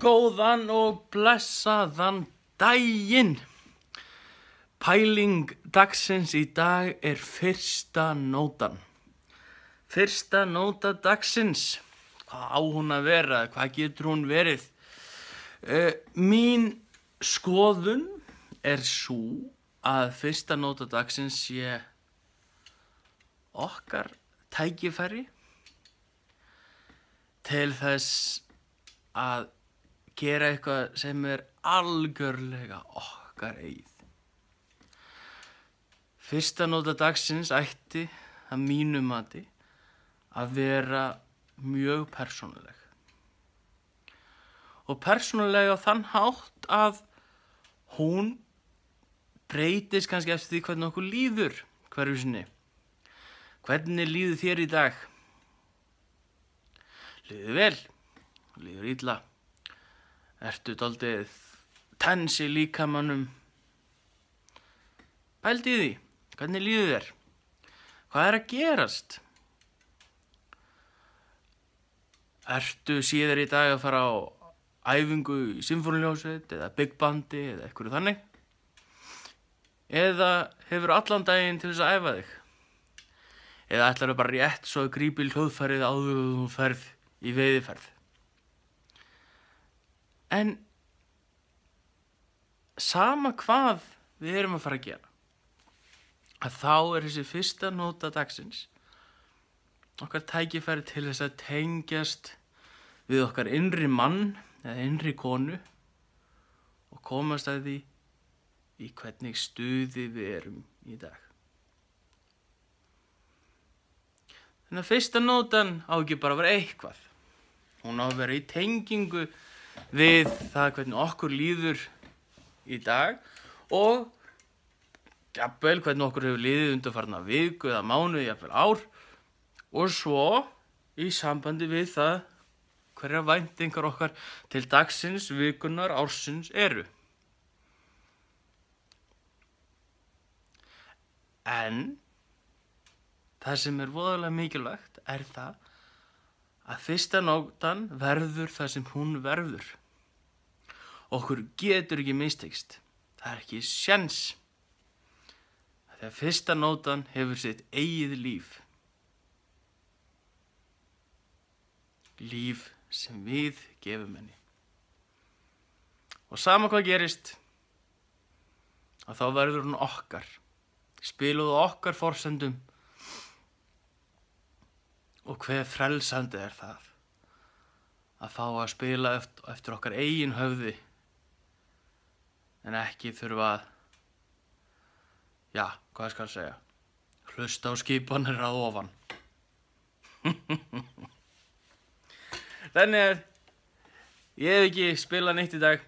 Góðan og blessaðan daginn! Pæling dagsins í dag er fyrsta nótan. Fyrsta nóta dagsins. Hvað á hún að vera? Hvað getur hún verið? Uh, mín skoðun er svo að fyrsta nóta dagsins sé okkar tækifæri til þess að gera eitthvað sem er algjörlega okkar eigið. Fyrsta nota dagsins ætti að mínu mati að vera mjög persónuleg. Og persónuleg á þann hátt að hún breytist kannski eftir því hvernig okkur líður hverju sinni. Hvernig líður þér í dag? Líður vel, líður ítla. Ertu daldið tensi líkamannum? Pældi því, hvernig líður þér? Hvað er að gerast? Ertu síðar í dag að fara á æfingu í symfónuljósveit eða byggbandi eða eitthvað þannig? Eða hefur allan daginn til þess að æfa þig? Eða ætlar þau bara rétt svo að grípi hljóðferðið áður og þú ferð í veiðiferð? en sama hvað við erum að fara að gera að þá er þessi fyrsta nóta dagsins okkar tækifæri til þess að tengjast við okkar innri mann eða innri konu og komast að því í hvernig stuði við erum í dag. Þannig að fyrsta nótan á ekki bara að vera eitthvað. Hún á að vera í tengingu við það hvernig okkur líður í dag og jafnvel hvernig okkur hefur liðið undarfarna viku eða mánu, jafnvel ár og svo í sambandi við það hverja væntingar okkar til dagsins, vikunar, ársins eru. En það sem er voðalega mikilvægt er það að fyrsta nótan verður það sem hún verður. Okkur getur ekki mistegst. Það er ekki sjans. Þegar fyrsta nótan hefur sitt eigið líf. Líf sem við gefum henni. Og sama hvað gerist, að þá verður hún okkar. Spiluðu okkar forsendum Og hver frelsandi er það að fá að spila eftir okkar eigin höfði en ekki þurfa að, já, hvað skal ég segja, hlusta á skipanir að ofan. Þannig að ég hef ekki spilað nýtt í dag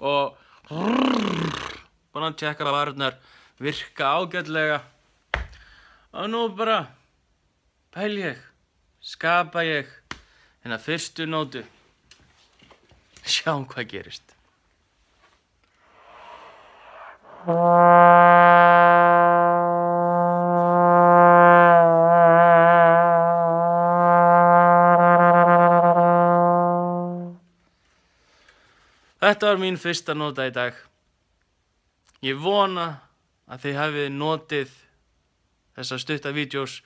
og búin að tjekka að varðnar virka ágætlega og nú bara pæl ég, skapa ég, hennar fyrstu nótu. Sjáum hvað gerist. Þetta var mín fyrsta nota í dag. Ég vona að þið hafið notið þessar stutta vídeos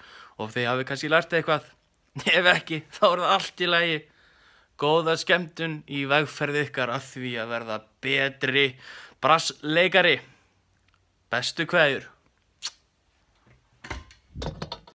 og þið hafið kannski lært eitthvað ef ekki þá er það allt í lægi góða skemmtun í vegferð ykkar að því að verða betri brassleikari bestu hverjur